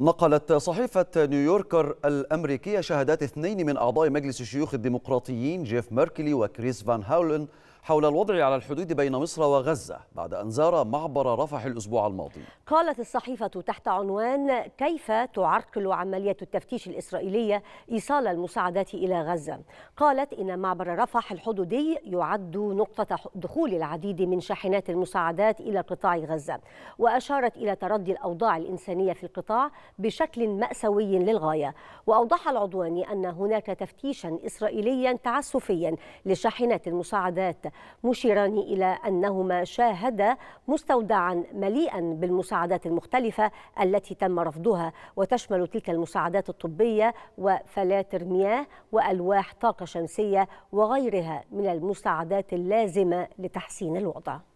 نقلت صحيفة نيويوركر الأمريكية شهادات اثنين من أعضاء مجلس الشيوخ الديمقراطيين جيف ميركلي وكريس فان هاولن حول الوضع على الحدود بين مصر وغزة بعد أن زار معبر رفح الأسبوع الماضي قالت الصحيفة تحت عنوان كيف تعرقل عملية التفتيش الإسرائيلية إيصال المساعدات إلى غزة قالت إن معبر رفح الحدودي يعد نقطة دخول العديد من شاحنات المساعدات إلى قطاع غزة وأشارت إلى تردي الأوضاع الإنسانية في القطاع بشكل مأسوي للغاية وأوضح العدواني أن هناك تفتيشا إسرائيليا تعسفيا لشاحنات المساعدات مشيرا إلى أنهما شاهدا مستودعا مليئا بالمساعدات المختلفة التي تم رفضها وتشمل تلك المساعدات الطبية وفلاتر مياه وألواح طاقة شمسية وغيرها من المساعدات اللازمة لتحسين الوضع